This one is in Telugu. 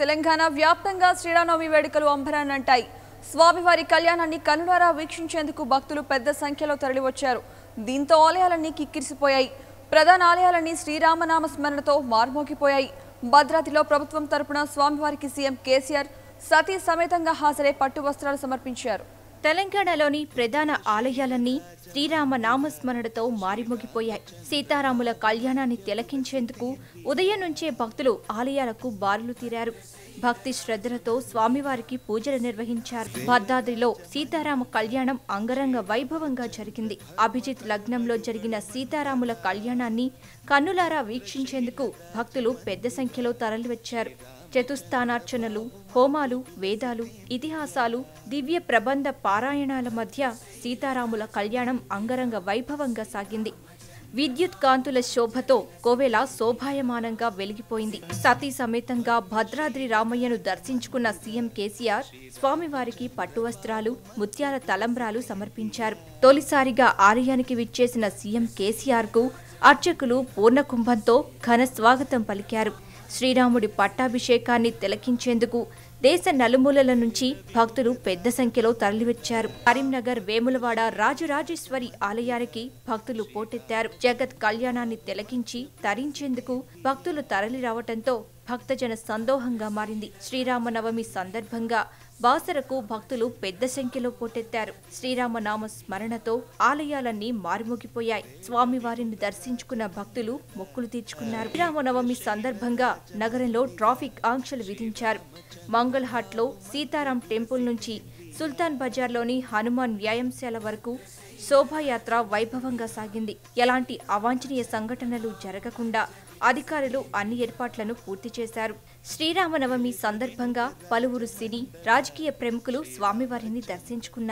తెలంగాణ వ్యాప్తంగా శ్రీరామనవమి వేడుకలు అంబరానంటాయి స్వామివారి కళ్యాణాన్ని కనులారా వీక్షించేందుకు భక్తులు పెద్ద సంఖ్యలో తరలివచ్చారు దీంతో ఆలయాలన్నీ కిక్కిరిసిపోయాయి ప్రధాన ఆలయాలన్నీ శ్రీరామనామ స్మరణతో మార్మోగిపోయాయి భద్రాద్రిలో ప్రభుత్వం తరపున స్వామివారికి సీఎం కేసీఆర్ సతీ సమేతంగా హాజరై పట్టు వస్త్రాలు సమర్పించారు తెలంగాణలోని ప్రధాన ఆలయాలన్నీ శ్రీరామ నామస్మరణతో మారిమోగిపోయాయి సీతారాముల కళ్యాణాన్ని తిలకించేందుకు ఉదయం నుంచే భక్తులు ఆలయాలకు బారులు తీరారు భక్తి శ్రద్ధలతో స్వామివారికి పూజలు నిర్వహించారు భద్రాద్రిలో సీతారామ కళ్యాణం అంగరంగ వైభవంగా జరిగింది అభిజిత్ లగ్నంలో జరిగిన సీతారాముల కళ్యాణాన్ని కన్నులారా వీక్షించేందుకు భక్తులు పెద్ద సంఖ్యలో తరలివచ్చారు చతుస్థానార్చనలు హోమాలు వేదాలు ఇతిహాసాలు దివ్య ప్రబంధ పారాయణాల మధ్య సీతారాముల కళ్యాణం అంగరంగ వైభవంగా సాగింది విద్యుత్ కాంతుల శోభతో కోవెల శోభాయమానంగా వెలిగిపోయింది సతీ సమేతంగా భద్రాద్రి రామయ్యను దర్శించుకున్న సీఎం కేసీఆర్ స్వామివారికి పట్టు వస్త్రాలు ముత్యాల తలంబ్రాలు సమర్పించారు తొలిసారిగా ఆలయానికి విచ్చేసిన సీఎం కేసీఆర్ కు అర్చకులు పూర్ణకుంభంతో ఘన స్వాగతం పలికారు శ్రీరాముడి పట్టాభిషేకాన్ని తిలకించేందుకు దేశ నలుమూలల నుంచి భక్తులు పెద్ద సంఖ్యలో తరలివచ్చారు కరీంనగర్ వేములవాడ రాజరాజేశ్వరి ఆలయానికి భక్తులు పోటెత్తారు జగత్ కళ్యాణాన్ని తిలకించి తరించేందుకు భక్తులు తరలి భక్తజన సందోహంగా మారింది శ్రీరామనవమి సందర్భంగా బాసరకు భక్తులు పెద్ద సంఖ్యలో పోటెత్తారు శ్రీరామనామ స్మరణతో ఆలయాలన్నీ మారుమోగిపోయాయి స్వామివారిని దర్శించుకున్న భక్తులు మొక్కులు తీర్చుకున్నారు శ్రీరామనవమి సందర్భంగా నగరంలో ట్రాఫిక్ ఆంక్షలు విధించారు మంగల్హాట్లో సీతారాం టెంపుల్ నుంచి సుల్తాన్ బజార్లోని హనుమాన్ వ్యాయామశాల వరకు శోభాయాత్ర వైభవంగా సాగింది ఎలాంటి అవాంఛనీయ సంఘటనలు జరగకుండా అధికారులు అన్ని ఏర్పాట్లను పూర్తి చేశారు శ్రీరామనవమి సందర్భంగా పలువురు సినీ రాజకీయ ప్రముఖులు స్వామివారిని దర్శించుకున్నారు